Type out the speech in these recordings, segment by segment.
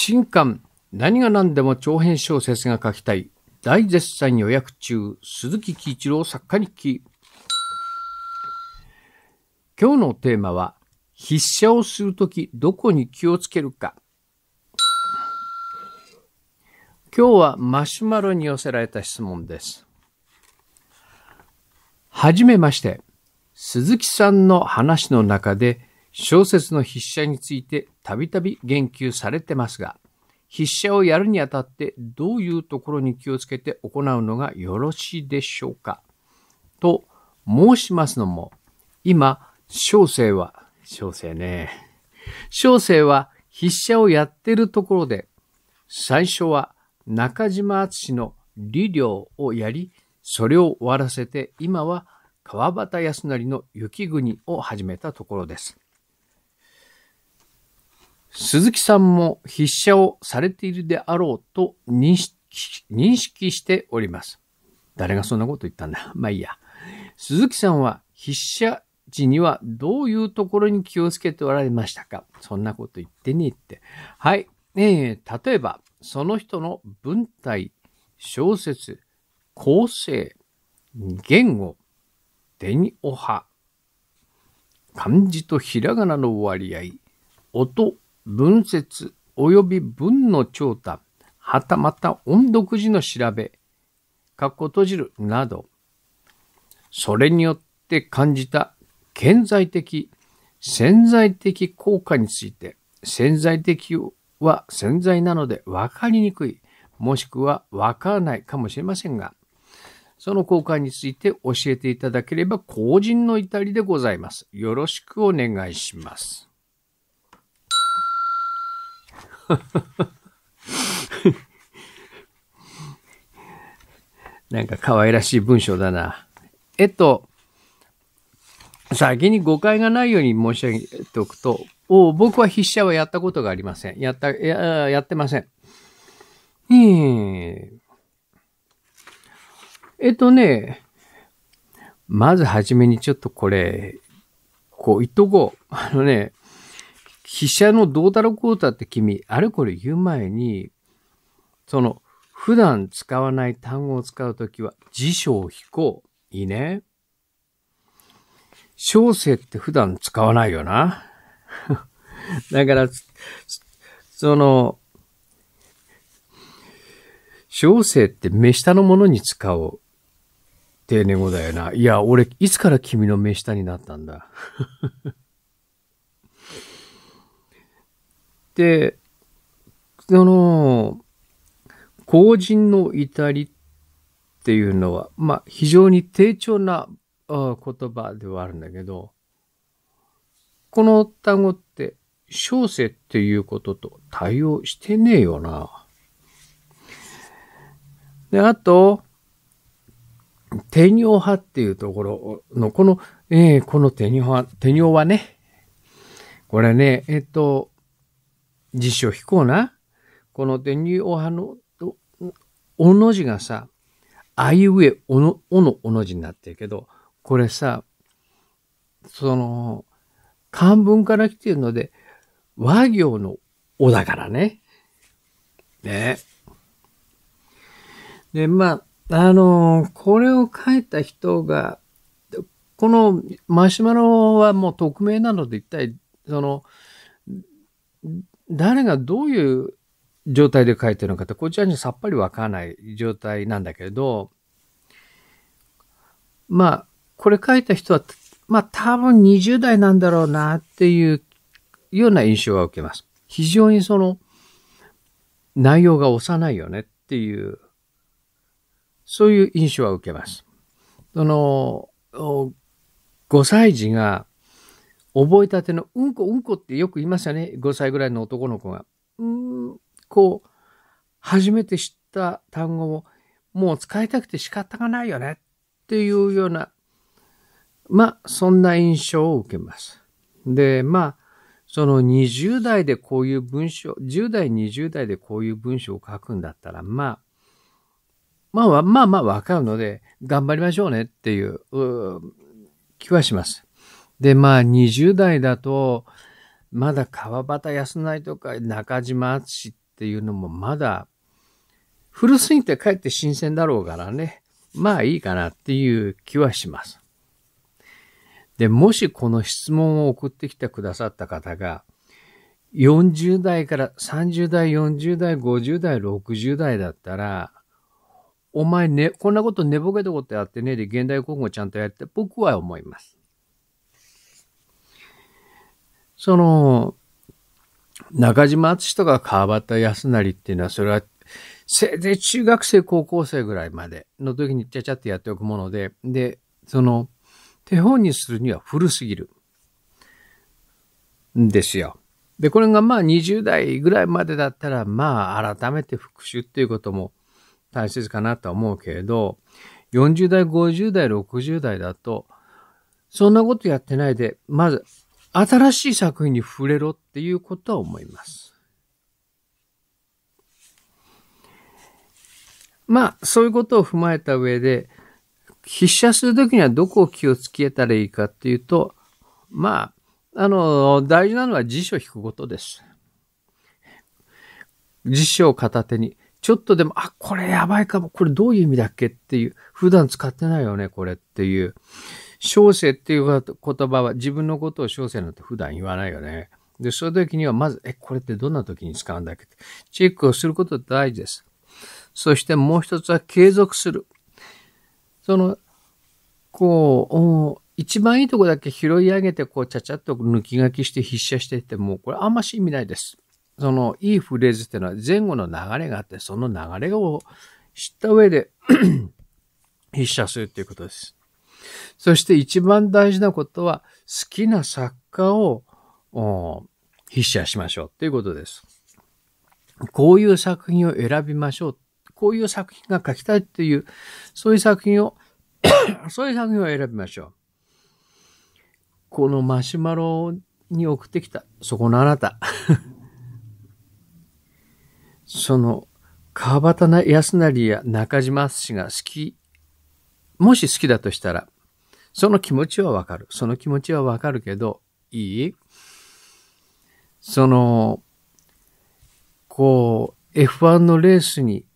新刊、何が何でも長編小説が書きたい。大絶賛予約中、鈴木喜一郎作家日記。今日のテーマは、筆者をするときどこに気をつけるか。今日はマシュマロに寄せられた質問です。はじめまして、鈴木さんの話の中で小説の筆者についてたびたび言及されてますが、筆者をやるにあたってどういうところに気をつけて行うのがよろしいでしょうかと申しますのも、今、小生は、小生ね、小生は筆者をやってるところで、最初は中島敦の理量をやり、それを終わらせて今は川端康成の雪国を始めたところです。鈴木さんも筆者をされているであろうと認識認識しております。誰がそんなこと言ったんだ まあいいや。鈴木さんは筆者時にはどういうところに気をつけておられましたかそんなこと言ってねえって。はい。えー、例えば、その人の文体、小説、構成、言語、デニオ派、漢字とひらがなの割合、音、文節及び文の調達、はたまた音読時の調べ、括弧閉じるなど、それによって感じた顕在的、潜在的効果について、潜在的は潜在なので分かりにくい、もしくは分からないかもしれませんが、その効果について教えていただければ、後人の至りでございます。よろしくお願いします。なんか可愛らしい文章だな。えっと、先に誤解がないように申し上げておくと、お僕は筆者はやったことがありません。やった、ややってません。ええっとね、まずはじめにちょっとこれ、こう言っとこう。あのね、飛車のどうたうこうたって君、あれこれ言う前に、その、普段使わない単語を使うときは辞書を引こう。いいね。小生って普段使わないよな。だから、その、小生って目下のものに使おう。丁寧語だよな。いや、俺、いつから君の目下になったんだ。で、その、後人の至りっていうのは、まあ、非常に低調な言葉ではあるんだけど、この単語って、小生っていうことと対応してねえよな。で、あと、手尿派っていうところの、この、えー、この手尿派、手尿はね、これね、えっと、辞書引こうな。この天竜おはの、おの字がさ、あいうえおの、おのおの字になってるけど、これさ、その、漢文から来てるので、和行のおだからね。ね。で、まあ、あのこれを書いた人が、このマシュマロはもう匿名なので一体、その、誰がどういう状態で書いてるのかって、こちらにさっぱりわからない状態なんだけど、まあ、これ書いた人は、まあ多分20代なんだろうなっていうような印象は受けます。非常にその、内容が幼いよねっていう、そういう印象は受けます。その、5歳児が覚えたてのうんこうんこってよく言いますよね。5歳ぐらいの男の子が。うん、こう、初めて知った単語をもう使いたくて仕方がないよねっていうような、まあ、そんな印象を受けます。で、まあ、その20代でこういう文章、10代、20代でこういう文章を書くんだったら、まあ、まあまあまあわかるので、頑張りましょうねっていう、う気はします。で、まあ、20代だと、まだ川端康成とか中島敦っていうのもまだ、古すぎて帰って新鮮だろうからね。まあいいかなっていう気はします。で、もしこの質問を送ってきてくださった方が、40代から30代、40代、50代、60代だったら、お前ね、こんなこと寝ぼけたことやってねで現代国語ちゃんとやって僕は思います。その、中島敦とか川端康成っていうのは、それは、せいぜい中学生、高校生ぐらいまでの時にちゃちゃってやっておくもので、で、その、手本にするには古すぎる。んですよ。で、これがまあ20代ぐらいまでだったら、まあ改めて復習っていうことも大切かなと思うけれど、40代、50代、60代だと、そんなことやってないで、まず新しい作品に触れろっていうことは思います。まあ、そういうことを踏まえた上で、筆者するときにはどこを気をつけたらいいかっていうと、まあ、あの、大事なのは辞書を引くことです。辞書を片手に、ちょっとでも、あ、これやばいかも、これどういう意味だっけっていう、普段使ってないよね、これっていう、小生っていう言葉は自分のことを小生なんて普段言わないよね。で、そういう時にはまず、え、これってどんな時に使うんだっけチェックをすること大事です。そしてもう一つは継続する。その、こう、一番いいとこだけ拾い上げて、こう、ちゃちゃっと抜き書きして筆写していっても、これあんまし意味ないです。その、いいフレーズっていうのは前後の流れがあって、その流れを知った上で 筆写するっていうことです。そして一番大事なことは、好きな作家を筆者しましょうということです。こういう作品を選びましょう。こういう作品が書きたいっていう、そういう作品を そういう作品を選びましょう。このマシュマロに送ってきた、そこのあなた。その、川端康成や中島氏が好きもし好きだとしたら、その気持ちはわかる。その気持ちはわかるけど、いいその、こう、F1 のレースに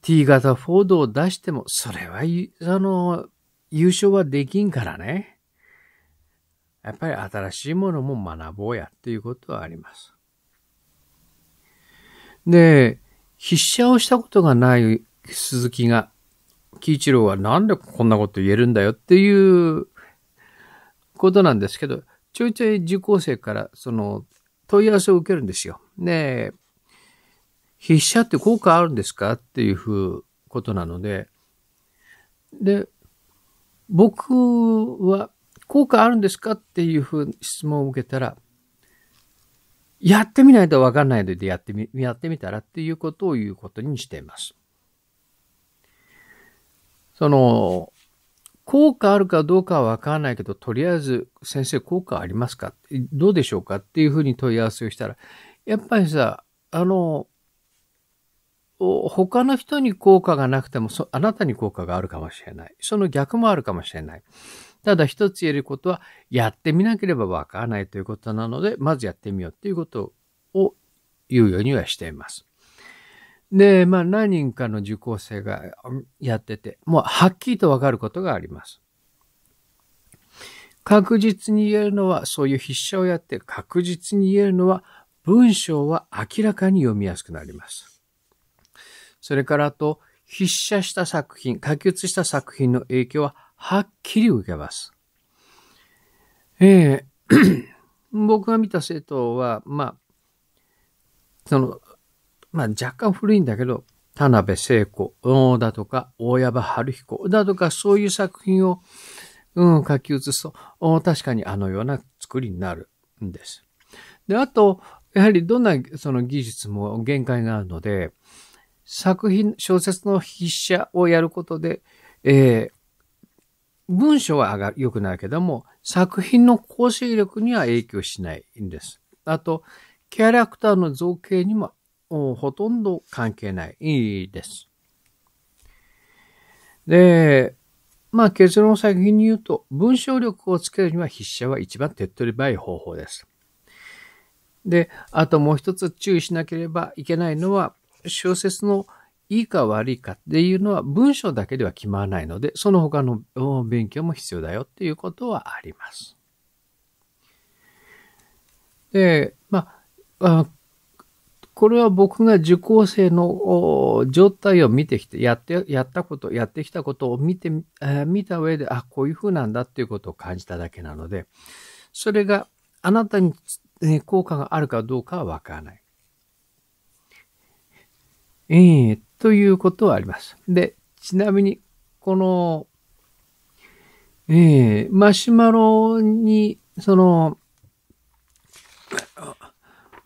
T 型フォードを出しても、それは、あの、優勝はできんからね。やっぱり新しいものも学ぼうやっていうことはあります。で、筆者をしたことがない鈴木が、喜一郎はなんでこんなこと言えるんだよっていうことなんですけど、ちょいちょい受講生からその問い合わせを受けるんですよ。で、筆者って効果あるんですかっていうふうことなので、で、僕は効果あるんですかっていうふう質問を受けたら、やってみないとわかんないのでやってみ、やってみたらっていうことを言うことにしています。その、効果あるかどうかはわからないけど、とりあえず、先生効果ありますかどうでしょうかっていうふうに問い合わせをしたら、やっぱりさ、あの、他の人に効果がなくてもあなたに効果があるかもしれない。その逆もあるかもしれない。ただ一つ言えることは、やってみなければわからないということなので、まずやってみようっていうことを言うようにはしています。で、まあ何人かの受講生がやってて、もうはっきりとわかることがあります。確実に言えるのは、そういう筆者をやって確実に言えるのは、文章は明らかに読みやすくなります。それからあと、筆者した作品、書き写した作品の影響ははっきり受けます。ええー 僕が見た生徒は、まあ、その、まあ若干古いんだけど、田辺聖子だとか、大山春彦だとか、そういう作品を、うん、書き写すと、確かにあのような作りになるんです。で、あと、やはりどんなその技術も限界があるので、作品、小説の筆者をやることで、えー、文章は上が良くなるけども、作品の構成力には影響しないんです。あと、キャラクターの造形にもほとんど関係ないです。で、まあ結論を先に言うと、文章力をつけるには筆者は一番手っ取り早い方法です。で、あともう一つ注意しなければいけないのは、小説のいいか悪いかっていうのは文章だけでは決まらないので、その他の勉強も必要だよっていうことはあります。で、まあ、これは僕が受講生の状態を見てきて、やって、やったこと、やってきたことを見て、えー、見た上で、あ、こういうふうなんだっていうことを感じただけなので、それがあなたに、えー、効果があるかどうかはわからない。えー、ということはあります。で、ちなみに、この、えー、マシュマロに、その、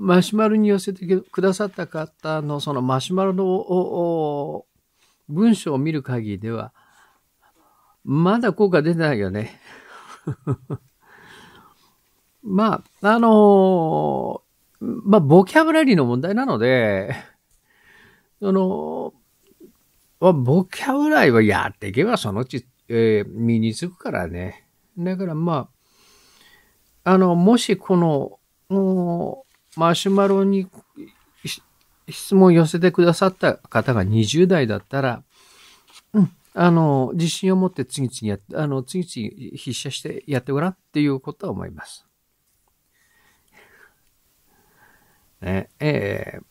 マシュマロに寄せてくださった方のそのマシュマロの文章を見る限りでは、まだ効果出てないよね。まあ、あのー、まあ、ボキャブラリーの問題なので、その、ボキャブラリーはやっていけばそのうち、えー、身につくからね。だからまあ、あの、もしこの、マシュマロに質問を寄せてくださった方が20代だったら、うん、あの、自信を持って次々やって、あの、次々筆者してやってごらんっていうことは思います。ね、えー、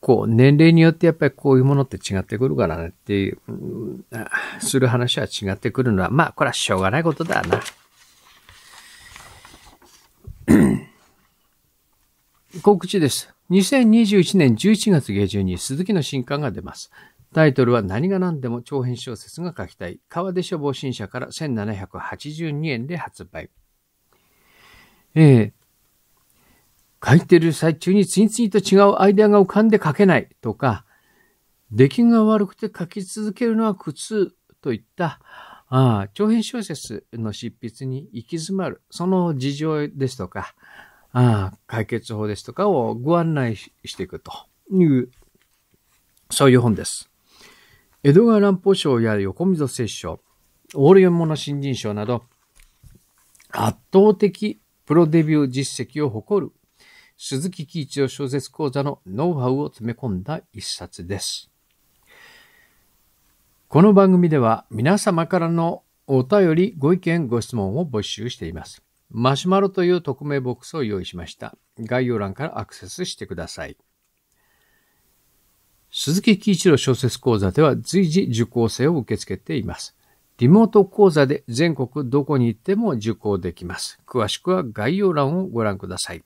こう、年齢によってやっぱりこういうものって違ってくるからねっていう、する話は違ってくるのは、まあ、これはしょうがないことだな。告知です。2021年11月下旬に鈴木の新刊が出ます。タイトルは何が何でも長編小説が書きたい。川出書防新社から1782円で発売。えー、書いてる最中に次々と違うアイデアが浮かんで書けないとか、出来が悪くて書き続けるのは苦痛といったああ、長編小説の執筆に行き詰まる、その事情ですとか、あ解決法ですとかをご案内していくという、そういう本です。江戸川乱歩賞や横溝摂賞、オール読み物新人賞など、圧倒的プロデビュー実績を誇る鈴木喜一郎小説講座のノウハウを詰め込んだ一冊です。この番組では皆様からのお便り、ご意見、ご質問を募集しています。マシュマロという匿名ボックスを用意しました。概要欄からアクセスしてください。鈴木喜一郎小説講座では随時受講生を受け付けています。リモート講座で全国どこに行っても受講できます。詳しくは概要欄をご覧ください。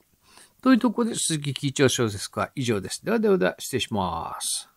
というところで鈴木喜一郎小説家は以上です。ではではでは失礼します。